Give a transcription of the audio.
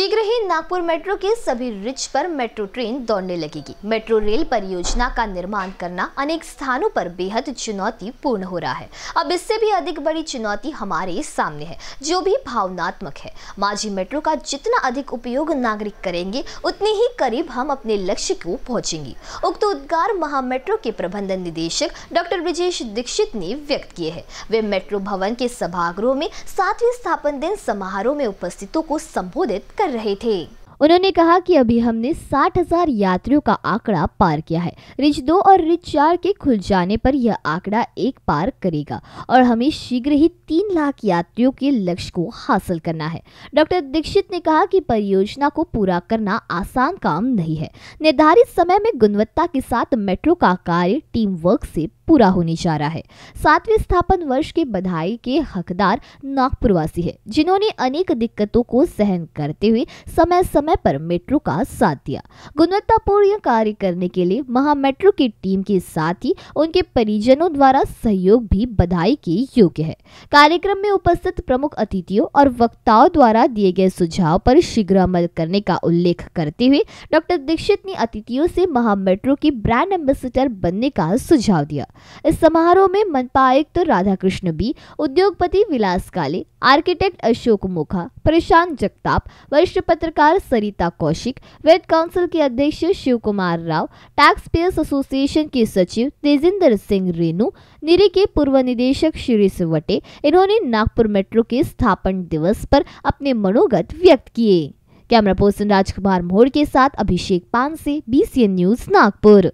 शीघ्र ही नागपुर मेट्रो के सभी रिच पर मेट्रो ट्रेन दौड़ने लगेगी मेट्रो रेल परियोजना का निर्माण करना अनेक स्थानों पर बेहद चुनौती पूर्ण हो रहा है अब इससे भी अधिक बड़ी चुनौती हमारे सामने है जो भी भावनात्मक है माझी मेट्रो का जितना अधिक उपयोग नागरिक करेंगे उतने ही करीब हम अपने लक्ष्य को पहुंचेंगे उक्त उद्गार महा मेट्रो के प्रबंधन निदेशक डॉक्टर ब्रजेश दीक्षित ने व्यक्त किए हैं वे मेट्रो भवन के सभागृह में सातवें स्थापन दिन समारोह में उपस्थितों को संबोधित कर रहे थे उन्होंने कहा कि अभी हमने साठ हजार यात्रियों का आंकड़ा पार किया है रिच दो और रिच चार के खुल जाने पर यह आंकड़ा एक पार करेगा और हमें शीघ्र ही तीन लाख यात्रियों के लक्ष्य को हासिल करना है डॉक्टर दीक्षित ने कहा कि परियोजना को पूरा करना आसान काम नहीं है निर्धारित समय में गुणवत्ता के साथ मेट्रो का कार्य टीम वर्क से पूरा होने जा रहा है सातवें स्थापन वर्ष के बधाई के हकदार नागपुरवासी है जिन्होंने अनेक दिक्कतों को सहन करते हुए समय समय समय पर मेट्रो का साथ दिया गुणवत्तापूर्ण कार्य करने के लिए महा मेट्रो की टीम के साथ ही उनके परिजनों द्वारा सहयोग भी बधाई के योग्य है कार्यक्रम में उपस्थित प्रमुख अतिथियों और वक्ताओं द्वारा दिए गए सुझाव पर शीघ्र अमल करने का उल्लेख करते हुए डॉक्टर दीक्षित ने अतिथियों से महा मेट्रो की ब्रांड एम्बेसडर बनने का सुझाव दिया इस समारोह में मनपा आयुक्त तो राधाकृष्ण बी उद्योगपति विलास काले आर्किटेक्ट अशोक मोखा प्रशांत जगताप वरिष्ठ पत्रकार सरिता कौशिक वेट काउंसिल के अध्यक्ष Shiv Kumar Rao tax payers association के सचिव तेजेंद्र सिंह रेणु निरी के पूर्व निदेशक श्री सिवटे इन्होंने नागपुर मेट्रो के स्थापन दिवस पर अपने मनोगत व्यक्त किए कैमरा पर्सन राजकुमार मोहर के साथ अभिषेक पान से बी न्यूज नागपुर